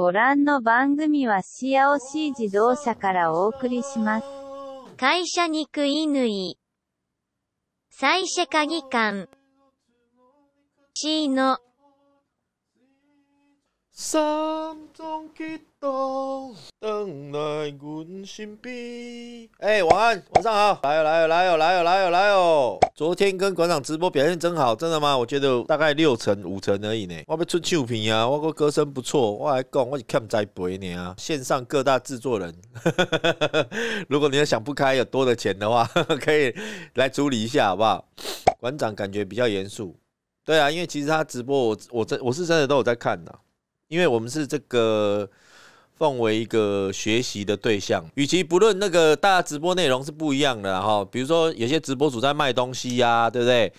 ご覧の番組はシアオシー自動車からお送りします。会社に食いぬい。最初鍵館。C の心中激动，等来我身边。哎，晚安，晚上好，来哦，来哦，来哦，来哦，来哦，来哦。昨天跟馆长直播表现真好，真的吗？我觉得大概六成、五成而已呢。我被出唱片啊，我个歌声不错，我还讲我是看在陪你啊。线上各大制作人，如果你要想不开，有多的钱的话，可以来处理一下，好不好？馆长感觉比较严肃。对啊，因为其实他直播，我我真我是真的都有在看的。因为我们是这个奉为一个学习的对象，与其不论那个大家直播内容是不一样的哈，比如说有些直播主在卖东西呀，对不对？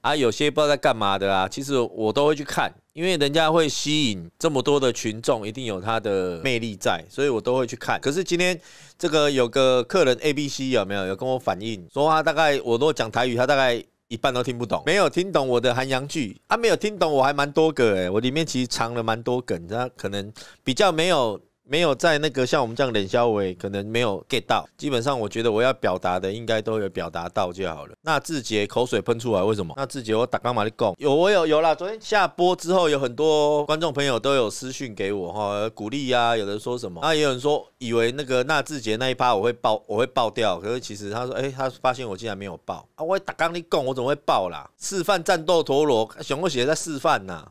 啊，有些不知道在干嘛的啊，其实我都会去看，因为人家会吸引这么多的群众，一定有他的魅力在，所以我都会去看。可是今天这个有个客人 A、B、C 有没有有跟我反映，说他大概我如果讲台语，他大概。一半都听不懂，没有听懂我的韩洋句啊，没有听懂，我还蛮多梗哎，我里面其实藏了蛮多梗，那可能比较没有。没有在那个像我们这样冷小伟可能没有 get 到，基本上我觉得我要表达的应该都有表达到就好了。那志杰口水喷出来为什么？那志杰我打刚嘛的贡？有我有有啦。昨天下播之后有很多观众朋友都有私讯给我哈，鼓励呀，有人说什么？啊，有人说以为那个那志杰那一趴我会爆我会爆掉，可是其实他说哎，他发现我竟然没有爆啊，我打刚力贡我怎么会爆啦？示范战斗陀螺熊哥写在示范呐。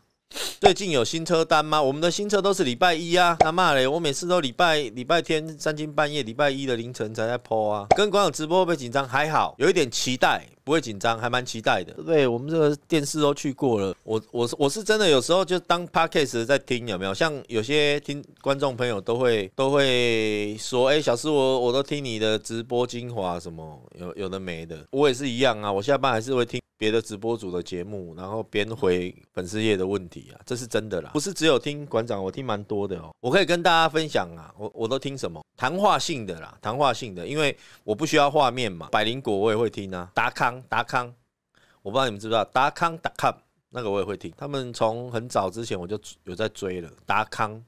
最近有新车单吗？我们的新车都是礼拜一啊，他妈嘞！我每次都礼拜礼拜天三更半夜，礼拜一的凌晨才在播啊，跟广场直播，会紧张，还好，有一点期待。不会紧张，还蛮期待的。对，我们这个电视都去过了。我我我是真的，有时候就当 podcast 在听，有没有？像有些听观众朋友都会都会说，哎，小师我我都听你的直播精华什么，有有的没的，我也是一样啊。我下班还是会听别的直播组的节目，然后边回粉丝页的问题啊，这是真的啦。不是只有听馆长，我听蛮多的哦。我可以跟大家分享啊，我我都听什么？谈话性的啦，谈话性的，因为我不需要画面嘛。百灵果我也会听啊，达康。达康，我不知道你们知不知道达康达康那个我也会听，他们从很早之前我就有在追了。达康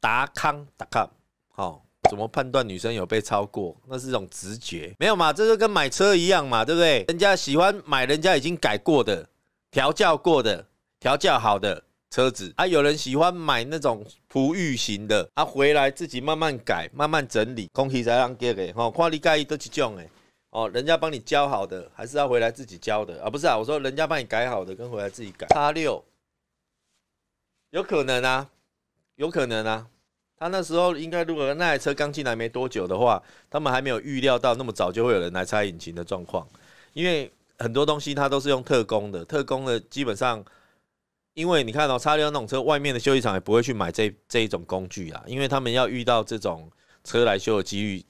达康达康，好，怎么判断女生有被超过？那是一种直觉，没有嘛？这就跟买车一样嘛，对不对？人家喜欢买人家已经改过的、调教过的、调教好的车子，啊，有人喜欢买那种璞玉型的，啊，回来自己慢慢改、慢慢整理，恭喜在浪给的，吼，看你介意多几种诶。哦，人家帮你教好的，还是要回来自己教的啊？不是啊，我说人家帮你改好的，跟回来自己改。叉六，有可能啊，有可能啊。他那时候应该，如果那台车刚进来没多久的话，他们还没有预料到那么早就会有人来拆引擎的状况，因为很多东西它都是用特工的，特工的基本上，因为你看到叉六那种车，外面的修理厂也不会去买这这一种工具啊，因为他们要遇到这种车来修的几率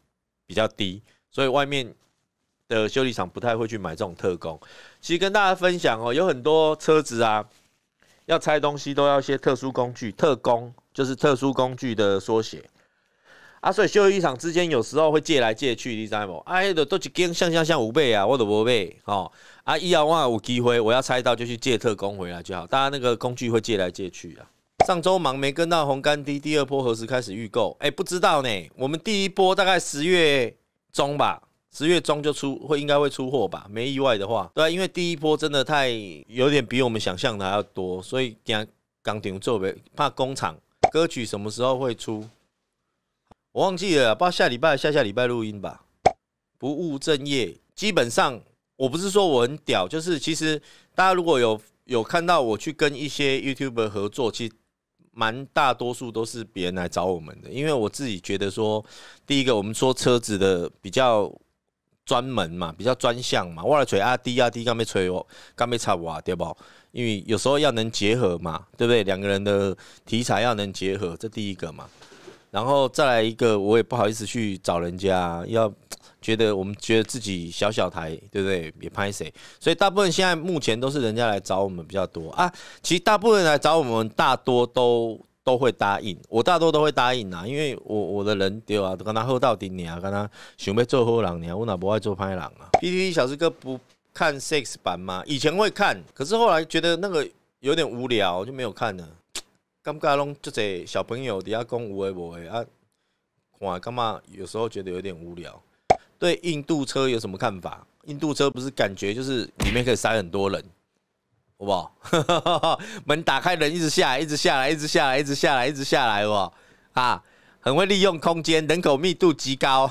比较低，所以外面。的修理厂不太会去买这种特工。其实跟大家分享哦，有很多车子啊，要拆东西都要些特殊工具。特工就是特殊工具的缩写啊，所以修理厂之间有时候会借来借去。你知道不？哎，都去跟像像像五倍啊，我都宝贝哦，啊，一氧我五机会，我要拆到就去借特工回来就好。大家那个工具会借来借去啊。上周忙没跟到红干 D 第二波何时开始预购？哎，不知道呢。我们第一波大概十月中吧。十月中就出会应该会出货吧，没意外的话。对，因为第一波真的太有点比我们想象的还要多，所以讲刚顶做北怕工厂歌曲什么时候会出，我忘记了，不知道下礼拜、下下礼拜录音吧。不务正业，基本上我不是说我很屌，就是其实大家如果有有看到我去跟一些 YouTube 合作，其实蛮大多数都是别人来找我们的，因为我自己觉得说，第一个我们说车子的比较。专门嘛，比较专项嘛，我来吹啊，滴啊滴，刚被吹哦，刚被插我，啊，对不？因为有时候要能结合嘛，对不对？两个人的题材要能结合，这第一个嘛。然后再来一个，我也不好意思去找人家，要觉得我们觉得自己小小台，对不对？也拍谁？所以大部分现在目前都是人家来找我们比较多啊。其实大部分来找我们，大多都。都会答应，我大多都会答应呐，因为我我的人丢啊，跟他喝到底你啊，跟他想要做好人你啊，我哪不爱做坏人啊。PPT 小师哥不看 sex 版吗？以前会看，可是后来觉得那个有点无聊，就没有看了。干不干就这些小朋友底下讲无为无为啊，哇干嘛？有时候觉得有点无聊。对印度车有什么看法？印度车不是感觉就是里面可以塞很多人。好不好？门打开，人一直下来，一直下来，一直下来，一直下来，一直下来，好不好？啊！很会利用空间，人口密度极高。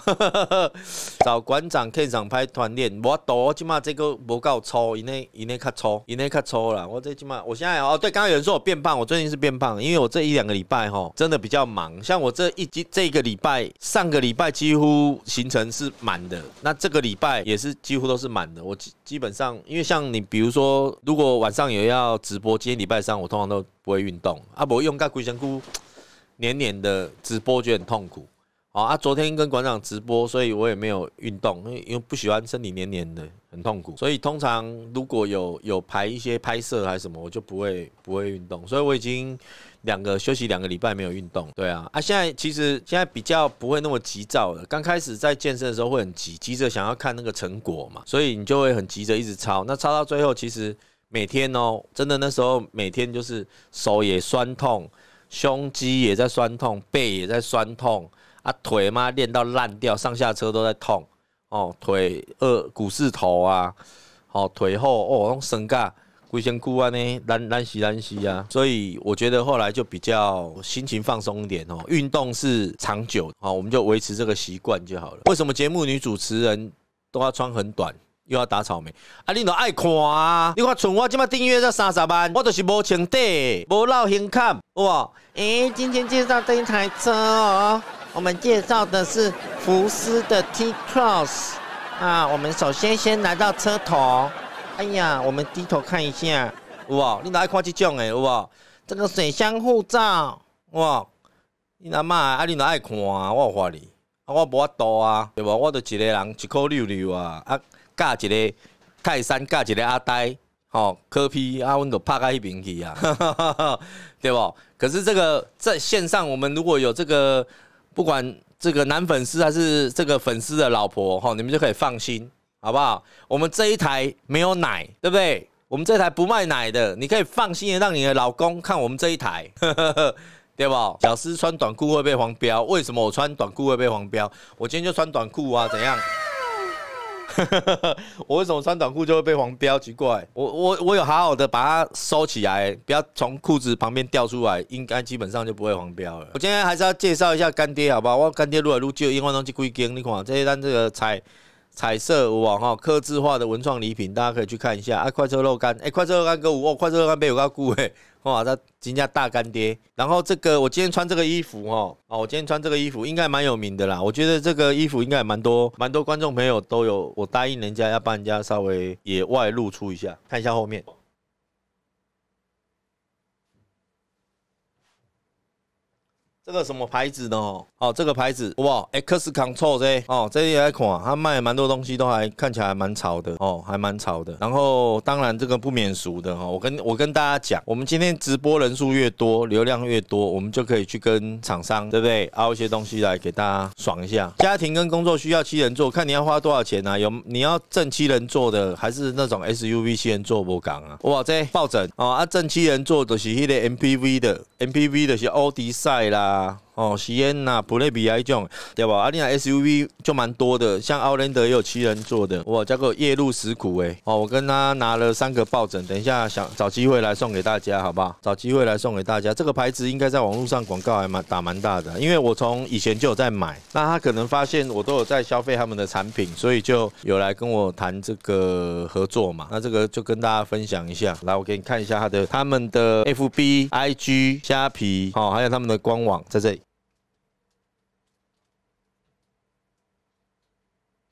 找馆长、K 长拍团练，我我起码这个不够粗，以内以内卡粗，以内卡粗了。我最起码我现在哦，对，刚刚有人说我变胖，我最近是变胖，因为我这一两个礼拜哈，真的比较忙。像我这一今这个礼拜，上个礼拜几乎行程是满的，那这个礼拜也是几乎都是满的。我基基本上因为像你，比如说，如果晚上有要直播，今天礼拜三，我通常都不会运动啊，不用干鬼香姑。黏黏的直播就很痛苦，哦啊，昨天跟馆长直播，所以我也没有运动，因为不喜欢身体黏黏的，很痛苦。所以通常如果有有排一些拍摄还是什么，我就不会不会运动。所以我已经两个休息两个礼拜没有运动，对啊，啊，现在其实现在比较不会那么急躁了。刚开始在健身的时候会很急，急着想要看那个成果嘛，所以你就会很急着一直抄。那抄到最后其实每天哦，真的那时候每天就是手也酸痛。胸肌也在酸痛，背也在酸痛啊，腿嘛练到烂掉，上下车都在痛哦，腿二股四头啊，哦腿后哦那种架嘎龟仙姑啊呢，烂烂西烂西啊，所以我觉得后来就比较心情放松一点哦，运动是长久啊，我们就维持这个习惯就好了。为什么节目女主持人都要穿很短？又要打草莓啊！你都爱看啊！你看，像我即麦订阅这三十万，我都是无情得，无闹心看，有无？诶，今天介绍这一台车哦，我们介绍的是福斯的 T Cross 啊。我们首先先来到车头，哎呀，我们低头看一下，有无？你都爱看这种诶，有无？这个水箱护罩，哇！你阿妈，啊，你都爱看？啊！我有法啊！我无我多啊，对无？我都一个人，一口溜溜啊啊！嫁一个泰山，嫁一个阿呆，吼，磕皮阿温都拍到一边去啊，对不？可是这个在线上，我们如果有这个，不管这个男粉丝还是这个粉丝的老婆，吼，你们就可以放心，好不好？我们这一台没有奶，对不对？我们这台不卖奶的，你可以放心的让你的老公看我们这一台，对不？屌丝穿短裤会被黄标，为什么我穿短裤会被黄标？我今天就穿短裤啊，怎样？我为什么穿短裤就会被黄标？奇怪，我我我有好好的把它收起来，不要从裤子旁边掉出来，应该基本上就不会黄标了。我今天还是要介绍一下干爹，好不好？我干爹入来入去，因为东西贵金，你看这些咱这个菜。彩色网哈，刻字化的文创礼品，大家可以去看一下。啊，快车肉干，哎，快车肉干哥五哦，快车肉干别有个顾哎，哇，他人家大干爹。然后这个我今天穿这个衣服哈，哦，我今天穿这个衣服应该蛮有名的啦。我觉得这个衣服应该蛮多蛮多观众朋友都有。我答应人家要帮人家稍微野外露出一下，看一下后面。这个什么牌子呢？哦，这个牌子哇 x Control Z 哦，这一款他卖蛮多东西，都还看起来蛮潮的哦，还蛮潮的。然后当然这个不免俗的哈，我跟我跟大家讲，我们今天直播人数越多，流量越多，我们就可以去跟厂商对不对？熬一些东西来给大家爽一下。家庭跟工作需要七人座，看你要花多少钱啊？有你要正七人座的，还是那种 SUV 七人座不港啊？哇，这抱枕哦，啊，正七人座的是迄个 MPV 的，MPV 的是奥迪赛啦。uh, 哦，喜烟呐，普雷比亚一种，对吧？阿丽亚 SUV 就蛮多的，像奥兰德也有七人座的，哇，这个夜路石苦哎。哦，我跟他拿了三个抱枕，等一下想找机会来送给大家，好不好？找机会来送给大家。这个牌子应该在网络上广告还蛮打蛮大的，因为我从以前就有在买，那他可能发现我都有在消费他们的产品，所以就有来跟我谈这个合作嘛。那这个就跟大家分享一下，来，我给你看一下他的他们的 FB、IG 虾皮，哦，还有他们的官网在这里。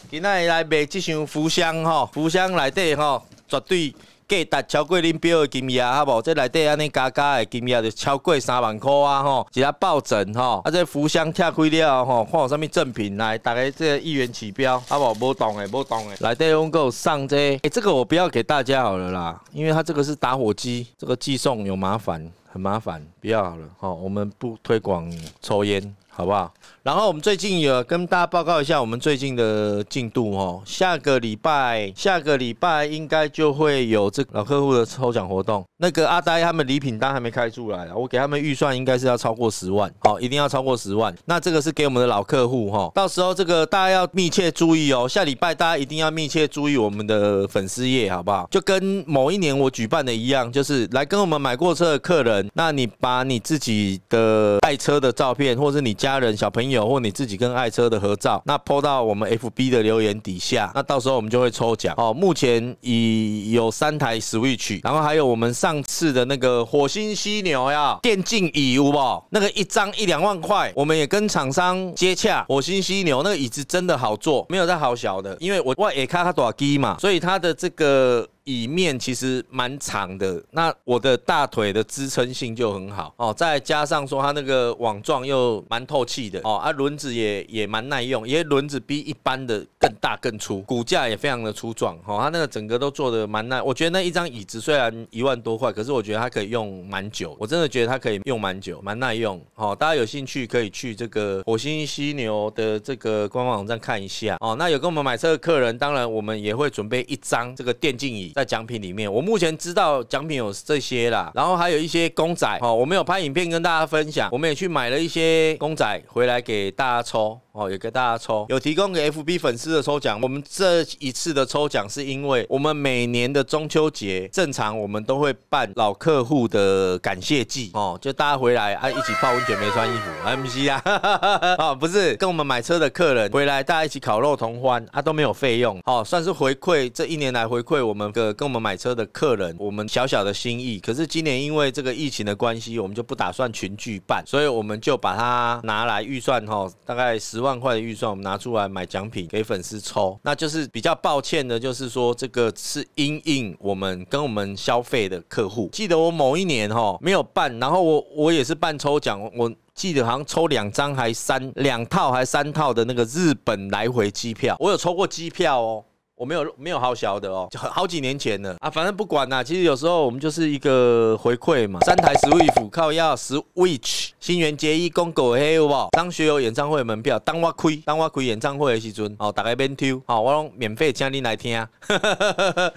今仔来卖这箱福箱吼，福箱内底吼绝对价值超过恁表的金额好无，这内底安尼加加的金额就超过三万块啊吼，其他抱枕哈，啊这福箱拆开了吼，看有啥物赠品来，大概这一元起标好无，无动诶，无动诶，来得用有送这，诶，这个我不要给大家好了啦，因为它这个是打火机，这个寄送有麻烦，很麻烦，不要好了，好，我们不推广抽烟。好不好？然后我们最近有跟大家报告一下我们最近的进度哦。下个礼拜，下个礼拜应该就会有这老客户的抽奖活动。那个阿呆他们礼品单还没开出来，我给他们预算应该是要超过十万，好，一定要超过十万。那这个是给我们的老客户哈，到时候这个大家要密切注意哦。下礼拜大家一定要密切注意我们的粉丝页，好不好？就跟某一年我举办的一样，就是来跟我们买过车的客人，那你把你自己的爱车的照片，或是你。家人、小朋友或你自己跟爱车的合照，那 PO 到我们 FB 的留言底下，那到时候我们就会抽奖哦。目前已有三台 Switch，然后还有我们上次的那个火星犀牛呀电竞椅，屋不那个一张一两万块，我们也跟厂商接洽。火星犀牛那个椅子真的好坐，没有再好小的，因为我外卡卡多机嘛，所以它的这个。椅面其实蛮长的，那我的大腿的支撑性就很好哦，再加上说它那个网状又蛮透气的哦，啊轮子也也蛮耐用，因为轮子比一般的更大更粗，骨架也非常的粗壮哦，它那个整个都做的蛮耐，我觉得那一张椅子虽然一万多块，可是我觉得它可以用蛮久，我真的觉得它可以用蛮久，蛮耐用哦。大家有兴趣可以去这个火星犀牛的这个官方网站看一下哦。那有跟我们买车的客人，当然我们也会准备一张这个电竞椅。在奖品里面，我目前知道奖品有这些啦，然后还有一些公仔哦，我们有拍影片跟大家分享，我们也去买了一些公仔回来给大家抽。哦，也给大家抽，有提供给 FB 粉丝的抽奖。我们这一次的抽奖是因为我们每年的中秋节，正常我们都会办老客户的感谢祭哦，就大家回来啊，一起泡温泉没穿衣服，MC 啊，哦，不是，跟我们买车的客人回来，大家一起烤肉同欢，啊都没有费用，哦算是回馈这一年来回馈我们个跟我们买车的客人，我们小小的心意。可是今年因为这个疫情的关系，我们就不打算群聚办，所以我们就把它拿来预算哈，大概十万。万块的预算，我们拿出来买奖品给粉丝抽，那就是比较抱歉的，就是说这个是因应我们跟我们消费的客户。记得我某一年哈没有办，然后我我也是办抽奖，我记得好像抽两张还三两套还三套的那个日本来回机票，我有抽过机票哦。我没有没有好小的哦，好几年前的啊，反正不管啦。其实有时候我们就是一个回馈嘛，三台十位福，靠要十 w i t c h 新源结义公狗黑有无？张学友演唱会门票，当我亏，当我亏演唱会的时阵哦，打家 BenQ 哦，我用免费请你来听。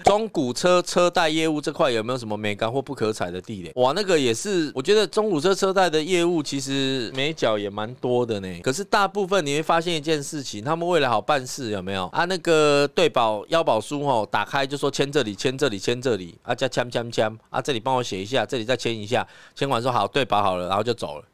中古车车贷业务这块有没有什么美感或不可采的地点？哇，那个也是，我觉得中古车车贷的业务其实美角也蛮多的呢。可是大部分你会发现一件事情，他们为了好办事有没有啊？那个对保。腰包书哦，打开就说签这里，签这里，签这里，啊，叫签签签，啊，这里帮我写一下，这里再签一下，签完说好，对保好了，然后就走了。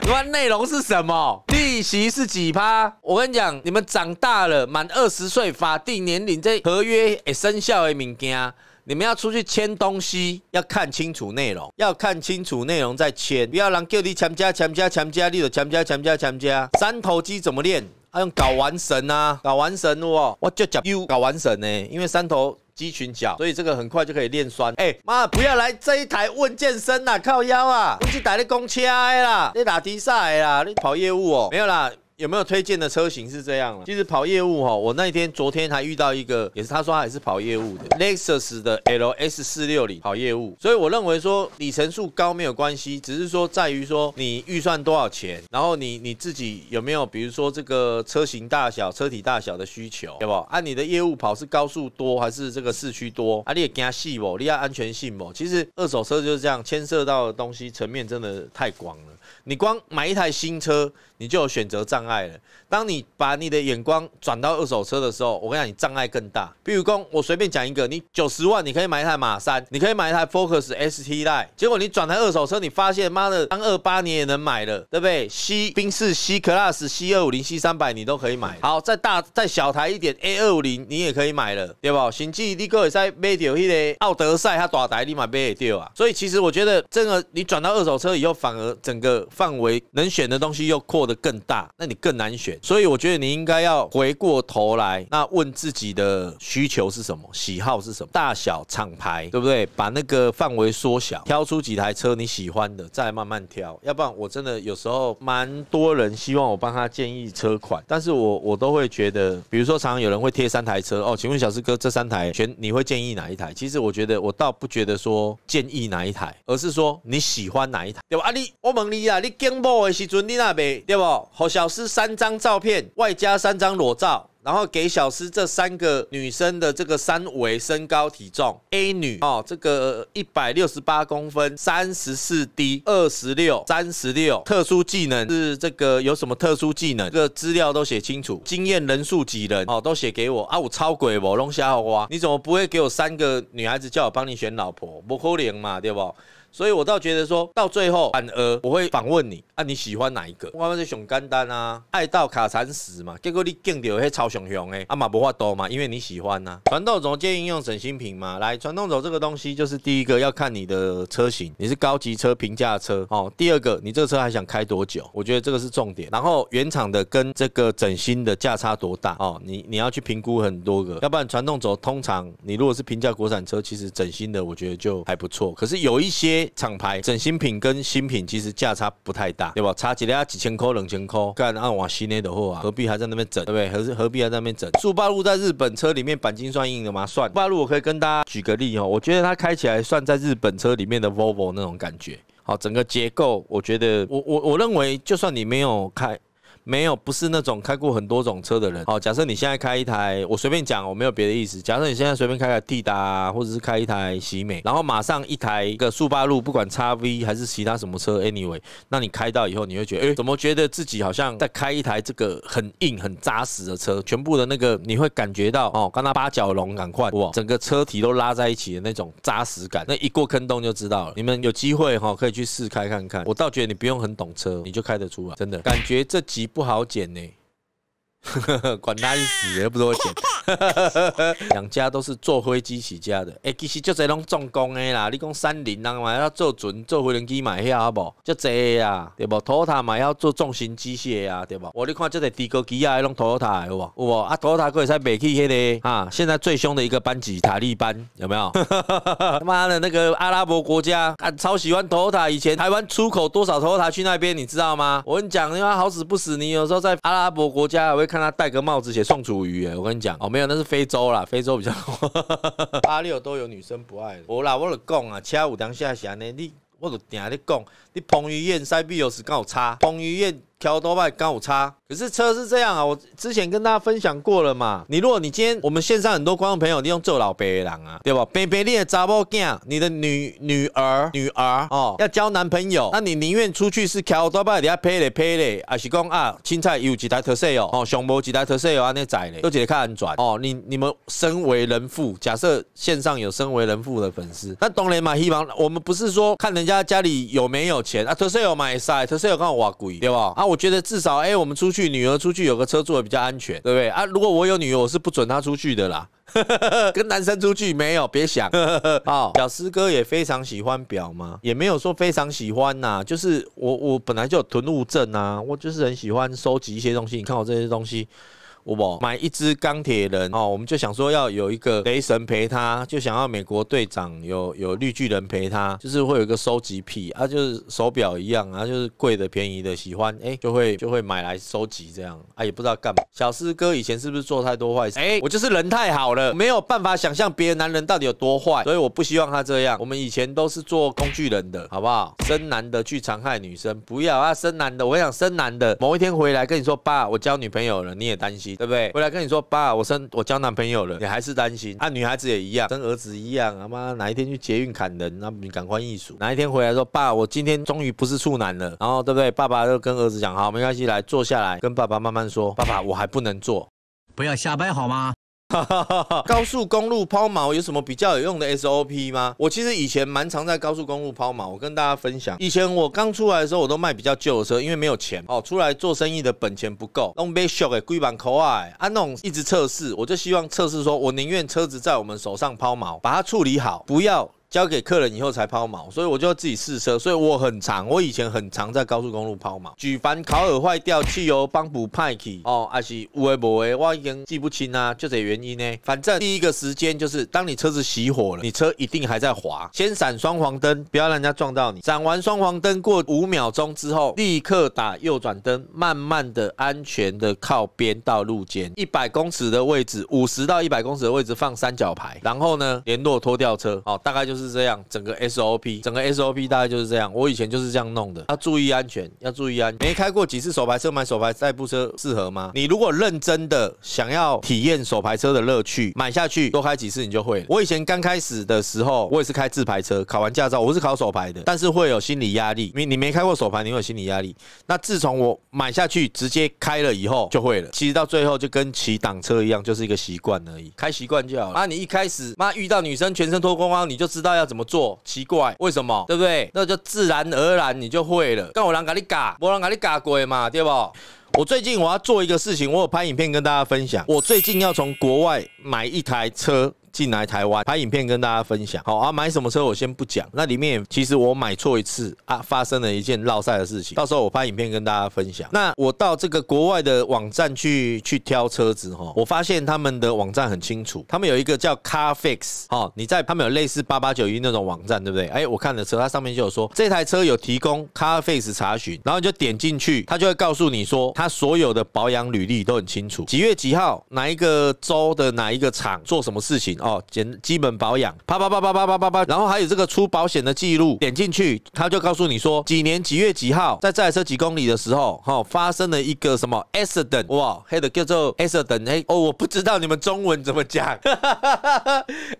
不 管内容是什么，利息是几趴，我跟你讲，你们长大了，满二十岁法定年龄，这合约会生效的物件，你们要出去签东西，要看清楚内容，要看清楚内容再签，不要让叫你签加签加签加，你就签加签加签加，三头肌怎么练？用搞完神啊，搞完神哦，我就讲 U 搞完神呢，因为三头肌群脚，所以这个很快就可以练酸。哎妈，不要来这一台问健身啦，靠腰啊，你是打你公车的啦，你打 T 赛的啦，你跑业务哦，没有啦。有没有推荐的车型是这样了？其实跑业务哈，我那一天、昨天还遇到一个，也是他说他也是跑业务的 l e x u s 的 LS 四六零跑业务，所以我认为说里程数高没有关系，只是说在于说你预算多少钱，然后你你自己有没有，比如说这个车型大小、车体大小的需求，对不？按你的业务跑是高速多还是这个市区多？啊，你也加细哦，你要安全性哦。其实二手车就是这样，牵涉到东西层面真的太广了。你光买一台新车。你就有选择障碍了。当你把你的眼光转到二手车的时候，我跟你讲，你障碍更大。比如说，我随便讲一个，你九十万你可以买一台马三，你可以买一台 Focus ST Line。结果你转台二手车，你发现妈的，三二八你也能买了，对不对？C 宾士 C Class C 二五零 C 三百你都可以买。好，再大再小台一点，A 二五零你也可以买了，对不？新迹你可也在卖掉去个奥德赛他大台你买没卖掉啊？所以其实我觉得，这个你转到二手车以后，反而整个范围能选的东西又扩。的更大，那你更难选，所以我觉得你应该要回过头来，那问自己的需求是什么，喜好是什么，大小、厂牌，对不对？把那个范围缩小，挑出几台车你喜欢的，再慢慢挑。要不然我真的有时候蛮多人希望我帮他建议车款，但是我我都会觉得，比如说常常有人会贴三台车，哦，请问小四哥，这三台全你会建议哪一台？其实我觉得我倒不觉得说建议哪一台，而是说你喜欢哪一台，对吧？啊，你我问你啊，你经屋的时阵你那边。对不，侯小师三张照片外加三张裸照，然后给小师这三个女生的这个三围身高体重。A 女哦，这个一百六十八公分，三十四 D，二十六，三十六。特殊技能是这个有什么特殊技能？这资料都写清楚，经验人数几人？哦，都写给我啊！我超鬼不龙虾娃娃，你怎么不会给我三个女孩子叫我帮你选老婆？不可能嘛，对不？所以我倒觉得说到最后，反而我会反问你啊，你喜欢哪一个？我们是熊肝丹啊，爱到卡残死嘛。结果你见到有些超熊熊诶，阿嘛不话多嘛，因为你喜欢呐。传动轴建议用整新品嘛，来，传动轴这个东西就是第一个要看你的车型，你是高级车、平价车哦。第二个，你这个车还想开多久？我觉得这个是重点。然后原厂的跟这个整新的价差多大哦？你你要去评估很多个，要不然传动轴通常你如果是平价国产车，其实整新的我觉得就还不错。可是有一些。厂牌整新品跟新品其实价差不太大，对吧？差几两几千块、两千块，干按往新内的货，何必还在那边整，对不对？何何必还在那边整？速八路在日本车里面钣金算硬的吗？算八路，我可以跟大家举个例哦，我觉得它开起来算在日本车里面的 Volvo 那种感觉。好，整个结构，我觉得，我我我认为，就算你没有开。没有，不是那种开过很多种车的人。好，假设你现在开一台，我随便讲，我没有别的意思。假设你现在随便开个 T 达，或者是开一台喜美，然后马上一台一个速八路，不管叉 V 还是其他什么车，anyway，那你开到以后，你会觉得，哎，怎么觉得自己好像在开一台这个很硬、很扎实的车？全部的那个，你会感觉到哦，刚那八角龙，赶快哇，整个车体都拉在一起的那种扎实感。那一过坑洞就知道了。你们有机会哈，可以去试开看看。我倒觉得你不用很懂车，你就开得出来，真的。感觉这几。不好剪呢。管他一死，也不多钱。两家都是做飞机起家的，哎，其实就这拢重工的啦。你讲三菱，那嘛要做船、做无人机嘛，遐好不？这侪的呀，对不？塔塔嘛要做重型机械啊，对不？我你看这个切割机啊，拢塔塔的有无？有无？阿塔塔可以是美去黑个啊！现在最凶的一个班级，塔利班有没有？他妈的，那个阿拉伯国家啊，超喜欢塔塔。以前台湾出口多少塔塔去那边？你知道吗？我跟你讲，因为好死不死，你有时候在阿拉伯国家还会看。看他戴个帽子写宋祖瑜我跟你讲哦，没有那是非洲啦，非洲比较。八六都有女生不爱的，我 啦，我就讲啊，其他五条是啊，你你，我都定啊，你讲。你彭于晏塞壁有时刚好差，彭于晏条多麦刚好差，可是车是这样啊，我之前跟大家分享过了嘛。你如果你今天我们线上很多观众朋友你用咒老白人啊，对吧？白你的杂包囝，你的女女儿女儿哦，要交男朋友，那你宁愿出去是条多麦底下拍咧拍嘞，还是讲啊青菜有几台特色哦，哦上无几台特色哦，啊，尼仔咧都只看转哦。你你们身为人父，假设线上有身为人父的粉丝，那东雷嘛？希望我们不是说看人家家里有没有。钱啊，特斯拉，my side，特斯拉看对吧？啊，我觉得至少，哎，我们出去，女儿出去有个车坐比较安全，对不对啊？如果我有女儿，我是不准她出去的啦。跟男生出去没有，别想。啊，表师哥也非常喜欢表吗？也没有说非常喜欢呐，就是我我本来就有囤物症啊，我就是很喜欢收集一些东西。你看我这些东西。不不，买一只钢铁人哦，我们就想说要有一个雷神陪他，就想要美国队长有有绿巨人陪他，就是会有一个收集癖，啊，就是手表一样啊，就是贵的便宜的喜欢，哎，就会就会买来收集这样啊，也不知道干嘛。小师哥以前是不是做太多坏事？哎，我就是人太好了，没有办法想象别的男人到底有多坏，所以我不希望他这样。我们以前都是做工具人的，好不好？生男的去残害女生，不要啊！生男的，我想生男的，某一天回来跟你说爸，我交女朋友了，你也担心。对不对？回来跟你说，爸，我生我交男朋友了，你还是担心。啊？女孩子也一样，跟儿子一样，他妈哪一天去捷运砍人，那你赶快艺术。哪一天回来说，爸，我今天终于不是处男了，然后对不对？爸爸就跟儿子讲，好，没关系，来坐下来跟爸爸慢慢说。爸爸，我还不能坐，不要瞎掰好吗？哈哈哈！高速公路抛锚有什么比较有用的 SOP 吗？我其实以前蛮常在高速公路抛锚。我跟大家分享，以前我刚出来的时候，我都卖比较旧的车，因为没有钱，哦，出来做生意的本钱不够。那种一直测试，我就希望测试说，我宁愿车子在我们手上抛锚，把它处理好，不要。交给客人以后才抛锚，所以我就自己试车，所以我很长，我以前很常在高速公路抛锚，举凡烤耳坏掉、汽油帮补派去，哦，还是有龟伯龟，我已经记不清啦，就这原因呢。反正第一个时间就是，当你车子熄火了，你车一定还在滑，先闪双黄灯，不要让人家撞到你。闪完双黄灯过五秒钟之后，立刻打右转灯，慢慢的、安全的靠边到路肩，一百公尺的位置，五十到一百公尺的位置放三角牌，然后呢联络拖吊车，哦，大概就是。是这样，整个 SOP，整个 SOP 大概就是这样。我以前就是这样弄的。要注意安全，要注意安。没开过几次手牌车，买手牌代步车适合吗？你如果认真的想要体验手牌车的乐趣，买下去多开几次你就会了。我以前刚开始的时候，我也是开自牌车，考完驾照我是考手牌的，但是会有心理压力，你你没开过手牌，你有心理压力。那自从我买下去直接开了以后就会了。其实到最后就跟骑挡车一样，就是一个习惯而已，开习惯就好了。啊，你一开始妈遇到女生全身脱光光，你就知道。知道要怎么做？奇怪，为什么？对不对？那就自然而然你就会了。干我人给你嘎？我人给你嘎过嘛？对不？我最近我要做一个事情，我有拍影片跟大家分享。我最近要从国外买一台车。进来台湾拍影片跟大家分享。好啊，买什么车我先不讲。那里面其实我买错一次啊，发生了一件绕赛的事情。到时候我拍影片跟大家分享。那我到这个国外的网站去去挑车子哈，我发现他们的网站很清楚，他们有一个叫 Car Fix。哦，你在他们有类似八八九一那种网站，对不对？哎，我看了车，它上面就有说这台车有提供 Car Fix 查询，然后你就点进去，他就会告诉你说他所有的保养履历都很清楚，几月几号哪一个州的哪一个厂做什么事情哦，简基本保养，啪啪啪啪啪啪啪，然后还有这个出保险的记录，点进去他就告诉你说几年几月几号，在这台车几公里的时候，哈，发生了一个什么 accident 哇，黑的叫做 accident 哎，哦，我不知道你们中文怎么讲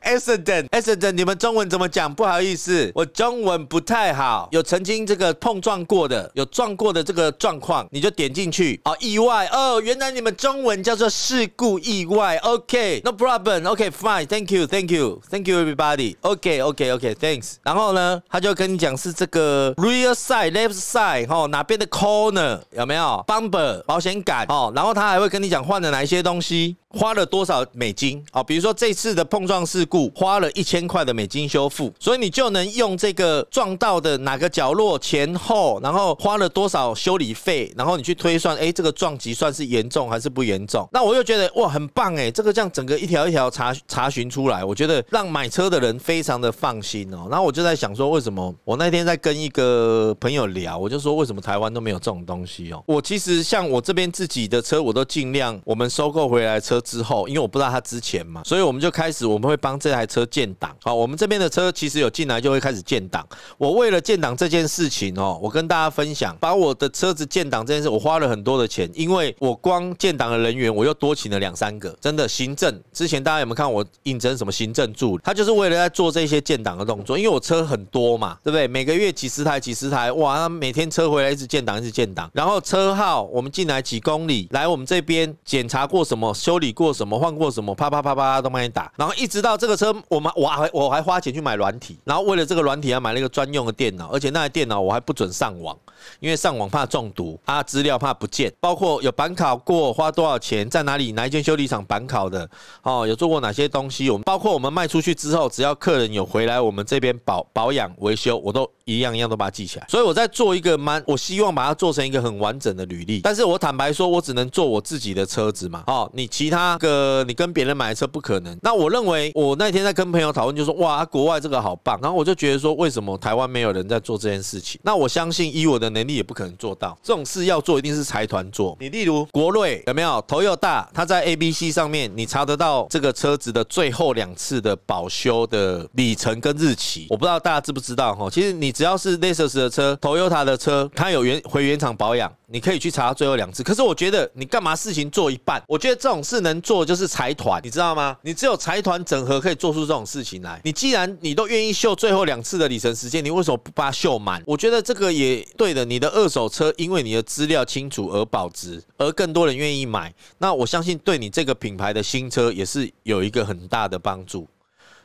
accident accident 你们中文怎么讲？不好意思，我中文不太好。有曾经这个碰撞过的，有撞过的这个状况，你就点进去，哦，意外哦，原来你们中文叫做事故意外，OK，no problem，OK fine。Thank you, thank you, thank you, everybody. o k o k o k thanks. 然后呢，他就跟你讲是这个 rear side, left side 哈，哪边的 corner 有没有 bumper 保险杆？哦，然后他还会跟你讲换了哪一些东西。花了多少美金啊？比如说这次的碰撞事故，花了一千块的美金修复，所以你就能用这个撞到的哪个角落前后，然后花了多少修理费，然后你去推算，哎，这个撞击算是严重还是不严重？那我又觉得哇，很棒哎，这个这样整个一条一条查查询出来，我觉得让买车的人非常的放心哦。那我就在想说，为什么我那天在跟一个朋友聊，我就说为什么台湾都没有这种东西哦？我其实像我这边自己的车，我都尽量我们收购回来车。之后，因为我不知道他之前嘛，所以我们就开始我们会帮这台车建档。好，我们这边的车其实有进来就会开始建档。我为了建档这件事情哦，我跟大家分享，把我的车子建档这件事，我花了很多的钱，因为我光建档的人员我又多请了两三个。真的行政之前大家有没有看我应征什么行政助理？他就是为了在做这些建档的动作，因为我车很多嘛，对不对？每个月几十台几十台，哇，他每天车回来一直建档一直建档，然后车号我们进来几公里，来我们这边检查过什么修理。过什么换过什么，啪啪啪啪啪都帮你打，然后一直到这个车，我们我还我还花钱去买软体，然后为了这个软体还买了一个专用的电脑，而且那台电脑我还不准上网，因为上网怕中毒啊，资料怕不见，包括有板考过花多少钱，在哪里哪一间修理厂板考的哦，有做过哪些东西，我们包括我们卖出去之后，只要客人有回来，我们这边保保养维修，我都一样一样都把它记起来，所以我在做一个蛮，我希望把它做成一个很完整的履历，但是我坦白说，我只能做我自己的车子嘛，哦，你其他。他个，你跟别人买的车不可能。那我认为，我那天在跟朋友讨论，就说哇，国外这个好棒。然后我就觉得说，为什么台湾没有人在做这件事情？那我相信，以我的能力也不可能做到。这种事要做，一定是财团做。你例如国瑞有没有头又大？他在 A B C 上面，你查得到这个车子的最后两次的保修的里程跟日期？我不知道大家知不知道哈。其实你只要是 Lexus 的车，头又大的车，它有原回原厂保养。你可以去查到最后两次，可是我觉得你干嘛事情做一半？我觉得这种事能做就是财团，你知道吗？你只有财团整合可以做出这种事情来。你既然你都愿意秀最后两次的里程时间，你为什么不把它秀满？我觉得这个也对的。你的二手车因为你的资料清楚而保值，而更多人愿意买。那我相信对你这个品牌的新车也是有一个很大的帮助。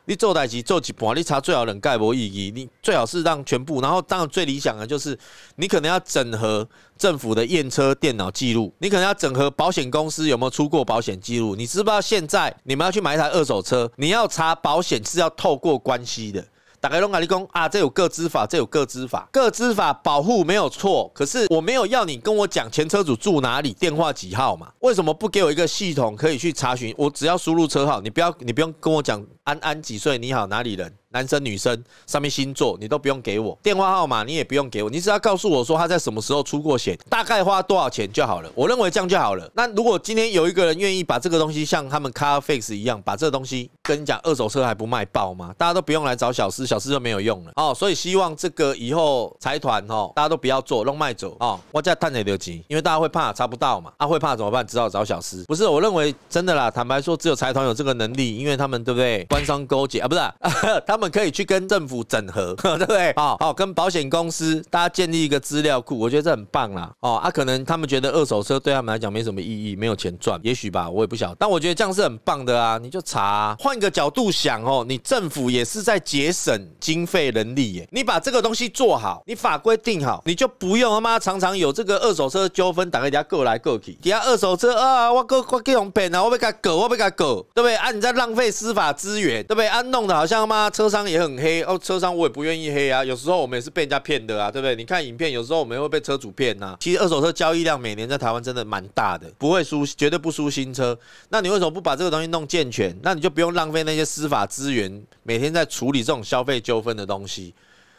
你做代级做几盘，你查最好能盖博意义。你最好是让全部，然后当然最理想的，就是你可能要整合政府的验车电脑记录，你可能要整合保险公司有没有出过保险记录。你知不知道现在你们要去买一台二手车，你要查保险是要透过关系的。打开龙卡立工啊，这有个资法，这有个资法，个资法保护没有错，可是我没有要你跟我讲前车主住哪里，电话几号嘛？为什么不给我一个系统可以去查询？我只要输入车号，你不要，你不用跟我讲安安几岁，你好哪里人，男生女生，上面星座你都不用给我，电话号码你也不用给我，你只要告诉我说他在什么时候出过险，大概花多少钱就好了。我认为这样就好了。那如果今天有一个人愿意把这个东西像他们 Car Fix 一样，把这东西。跟你讲，二手车还不卖爆吗？大家都不用来找小司，小司就没有用了哦。所以希望这个以后财团哦，大家都不要做，弄卖走哦。我叫探贼六急，因为大家会怕查不到嘛，啊会怕怎么办？只好找小司。不是，我认为真的啦。坦白说，只有财团有这个能力，因为他们对不对？官商勾结啊，不是，他们可以去跟政府整合，对不对？好好跟保险公司，大家建立一个资料库，我觉得这很棒啦。哦，啊，可能他们觉得二手车对他们来讲没什么意义，没有钱赚，也许吧，我也不晓得。但我觉得这样是很棒的啊，你就查换。换个角度想哦，你政府也是在节省经费、人力耶。你把这个东西做好，你法规定好，你就不用他妈常常有这个二手车纠纷，打开底下各来各去，底下二手车啊，我各我各用骗啊，我被他狗，我被他狗，对不对啊？你在浪费司法资源，对不对啊？弄的好像他妈车商也很黑哦，车商我也不愿意黑啊。有时候我们也是被人家骗的啊，对不对？你看影片，有时候我们会被车主骗呐。其实二手车交易量每年在台湾真的蛮大的，不会输，绝对不输新车。那你为什么不把这个东西弄健全？那你就不用让。浪费那些司法资源，每天在处理这种消费纠纷的东西。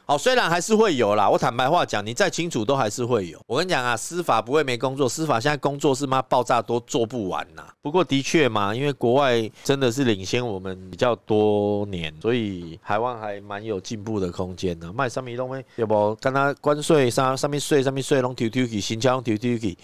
好，虽然还是会有啦。我坦白话讲，你再清楚都还是会有。我跟你讲啊，司法不会没工作，司法现在工作是妈爆炸多做不完呐。不过的确嘛，因为国外真的是领先我们比较多年，所以台湾还蛮有进步的空间的。卖什么移动？要不跟他关税上上面税上面税，拢丢丢去，新车龙丢丢去。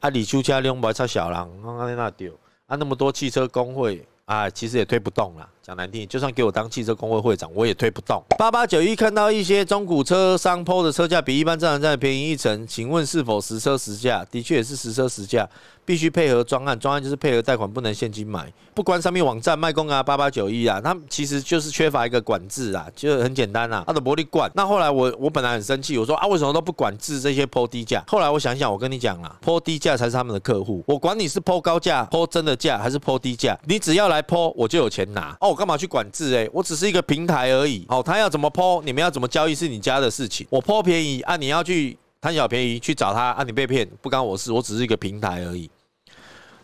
啊，你出车两百差小人，看看在丢？啊，那么多汽车工会。啊，其实也推不动了。讲难听，就算给我当汽车工会会长，我也推不动。八八九一看到一些中古车商抛的车价比一般正常站便宜一成，请问是否实车实价？的确也是实车实价，必须配合专案，专案就是配合贷款，不能现金买。不关上面网站卖公啊，八八九一啊，他们其实就是缺乏一个管制啊，就很简单啊，他的玻璃管。那后来我我本来很生气，我说啊，为什么都不管制这些抛低价？后来我想想，我跟你讲啊，抛低价才是他们的客户，我管你是抛高价、抛真的价还是抛低价，你只要来抛，我就有钱拿哦。干嘛去管制？哎，我只是一个平台而已。好，他要怎么抛，你们要怎么交易是你家的事情。我抛便宜啊，你要去贪小便宜去找他啊，你被骗不干我事。我只是一个平台而已。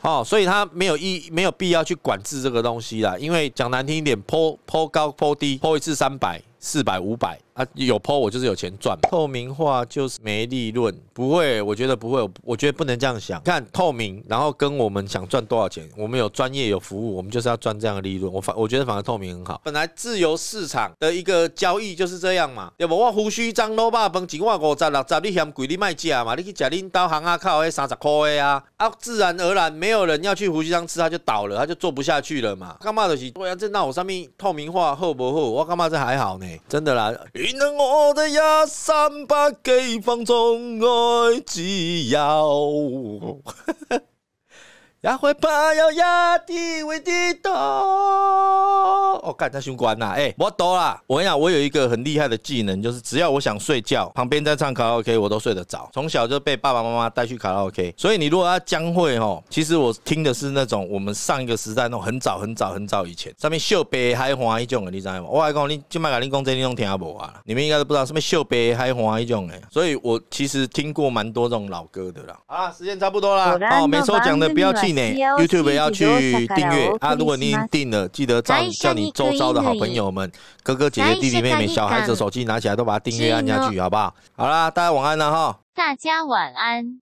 好，所以他没有意没有必要去管制这个东西啦。因为讲难听一点，抛抛高抛低，抛一次三百、四百、五百。啊，有抛我就是有钱赚。透明化就是没利润，不会，我觉得不会，我觉得不能这样想。看透明，然后跟我们想赚多少钱，我们有专业有服务，我们就是要赚这样的利润。我反我觉得反而透明很好。本来自由市场的一个交易就是这样嘛。要不话胡须张老 o w 吧我万五、十、六、十，你嫌贵你卖价嘛，你去吃你导航啊，靠，哎，三十块的啊，啊，自然而然没有人要去胡须张吃，他就倒了，他就做不下去了嘛。干嘛东是，不然在那我上面透明化厚不厚？我干嘛这还好呢？真的啦。原谅我的一三不羁，放纵爱自由。也会怕腰压低，会低头。我干他胸关呐！哎，我懂了。我跟你讲，我有一个很厉害的技能，就是只要我想睡觉，旁边在唱卡拉 OK，我都睡得着。从小就被爸爸妈妈带去卡拉 OK，所以你如果要将会哦，其实我听的是那种我们上一个时代那种很早很早很早以前上面秀贝海花一种，你知道吗？我还讲你，就麦克，你讲这你都听不啊？你们应该都不知道上面秀贝海花一种的，所以我其实听过蛮多这种老歌的啦。好了，时间差不多啦。哦，没抽奖的不要气。YouTube 要去订阅啊！如果你订了，记得叫叫你周遭的好朋友们、哥哥姐姐、弟弟妹妹、小孩子，手机拿起来都把它订阅按下去，好不好？好啦，大家晚安了哈！大家晚安。